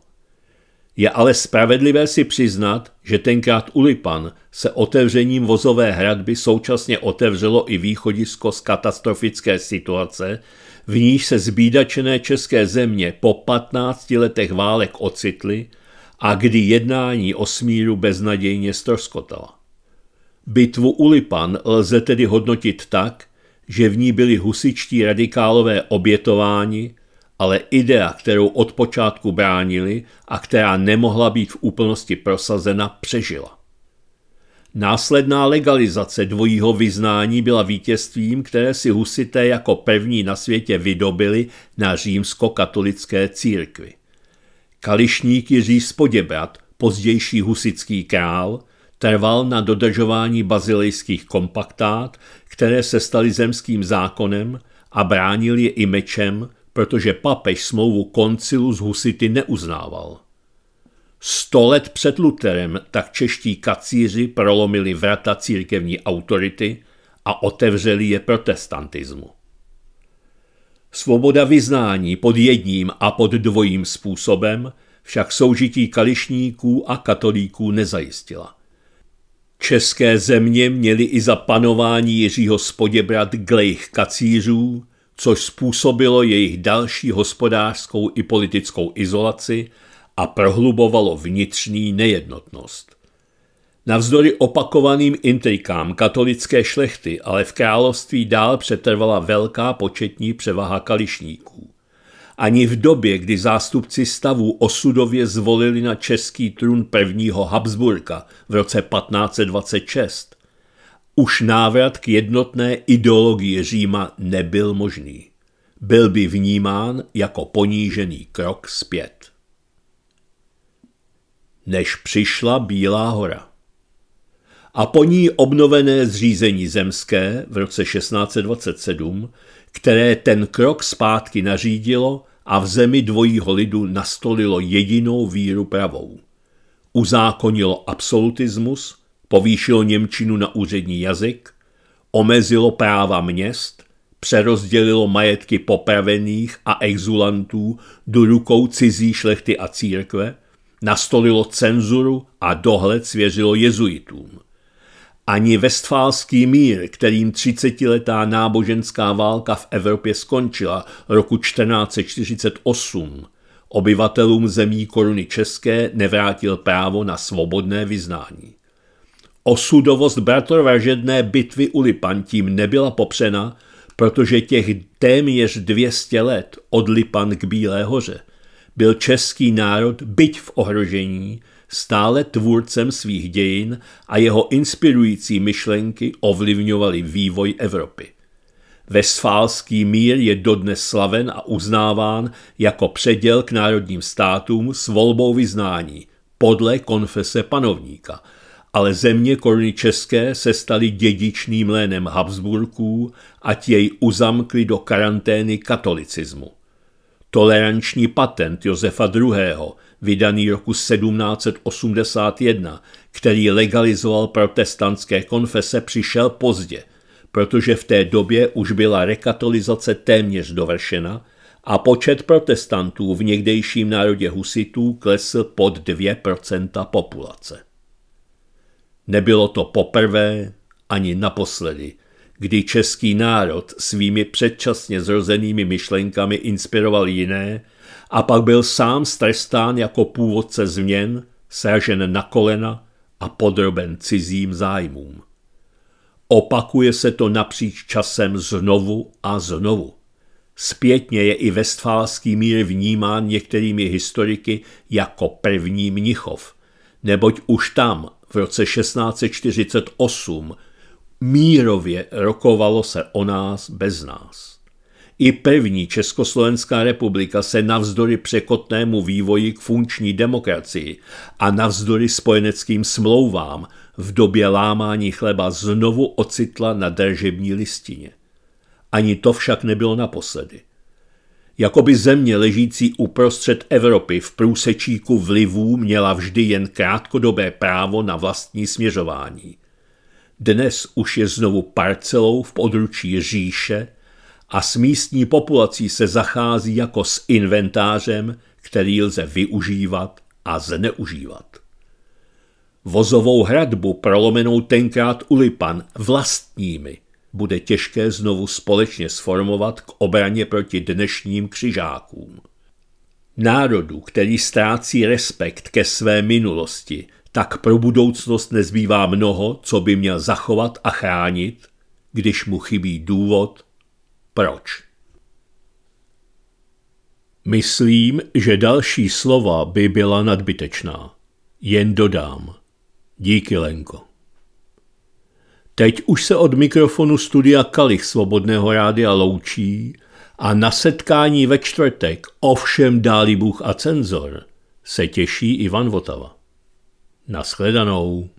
Je ale spravedlivé si přiznat, že tenkrát Ulipan se otevřením vozové hradby současně otevřelo i východisko z katastrofické situace, v níž se zbídačené české země po 15 letech válek ocitly a kdy jednání o smíru beznadějně stroskotala. Bitvu u Lipan lze tedy hodnotit tak, že v ní byli husičtí radikálové obětováni, ale idea, kterou od počátku bránili a která nemohla být v úplnosti prosazena, přežila. Následná legalizace dvojího vyznání byla vítězstvím, které si husité jako pevní na světě vydobili na římskokatolické církvi. Kališník Jiří Spoděbrat, pozdější husický král, trval na dodržování bazilejských kompaktát, které se staly zemským zákonem a bránil je i mečem, protože papež smlouvu koncilu z Husity neuznával. Sto let před Luterem tak čeští kacíři prolomili vrata církevní autority a otevřeli je protestantismu. Svoboda vyznání pod jedním a pod dvojím způsobem však soužití kališníků a katolíků nezajistila. České země měly i za panování Jiřího Spoděbrat glejch kacířů, což způsobilo jejich další hospodářskou i politickou izolaci a prohlubovalo vnitřní nejednotnost. Navzdory opakovaným intrikám katolické šlechty ale v království dál přetrvala velká početní převaha kališníků. Ani v době, kdy zástupci stavu osudově zvolili na český trůn prvního Habsburka v roce 1526, už návrat k jednotné ideologii Říma nebyl možný. Byl by vnímán jako ponížený krok zpět než přišla Bílá hora. A po ní obnovené zřízení zemské v roce 1627, které ten krok zpátky nařídilo a v zemi dvojího lidu nastolilo jedinou víru pravou. Uzákonilo absolutismus, povýšilo Němčinu na úřední jazyk, omezilo práva měst, přerozdělilo majetky popravených a exulantů do rukou cizí šlechty a církve, nastolilo cenzuru a dohled svěřilo jezuitům. Ani vestfálský mír, kterým třicetiletá náboženská válka v Evropě skončila roku 1448, obyvatelům zemí koruny české nevrátil právo na svobodné vyznání. Osudovost bratrovražedné bitvy u Lipan tím nebyla popřena, protože těch téměř 200 let od Lipan k Bílé hoře – byl český národ byť v ohrožení, stále tvůrcem svých dějin a jeho inspirující myšlenky ovlivňovaly vývoj Evropy. Vesfálský mír je dodnes slaven a uznáván jako předěl k národním státům s volbou vyznání podle konfese panovníka, ale země koruny české se staly dědičným lénem Habsburků, ať jej uzamkli do karantény katolicismu. Toleranční patent Josefa II., vydaný roku 1781, který legalizoval protestantské konfese, přišel pozdě, protože v té době už byla rekatolizace téměř dovršena a počet protestantů v někdejším národě husitů klesl pod 2 populace. Nebylo to poprvé ani naposledy, kdy český národ svými předčasně zrozenými myšlenkami inspiroval jiné a pak byl sám strestán jako původce změn, sražen na kolena a podroben cizím zájmům. Opakuje se to napříč časem znovu a znovu. Zpětně je i vestfálský mír vnímán některými historiky jako první Mnichov, neboť už tam v roce 1648 mírově rokovalo se o nás bez nás. I první Československá republika se navzdory překotnému vývoji k funkční demokracii a navzdory spojeneckým smlouvám v době lámání chleba znovu ocitla na držební listině. Ani to však nebylo naposledy. Jakoby země ležící uprostřed Evropy v průsečíku vlivů měla vždy jen krátkodobé právo na vlastní směřování – dnes už je znovu parcelou v područí říše a s místní populací se zachází jako s inventářem, který lze využívat a zneužívat. Vozovou hradbu prolomenou tenkrát Ulipan vlastními bude těžké znovu společně sformovat k obraně proti dnešním křižákům. Národu, který ztrácí respekt ke své minulosti, tak pro budoucnost nezbývá mnoho, co by měl zachovat a chránit, když mu chybí důvod, proč. Myslím, že další slova by byla nadbytečná. Jen dodám. Díky, Lenko. Teď už se od mikrofonu studia Kalich Svobodného rádia loučí a na setkání ve čtvrtek, ovšem dálí Bůh a cenzor, se těší Ivan Votava. Naschledanou.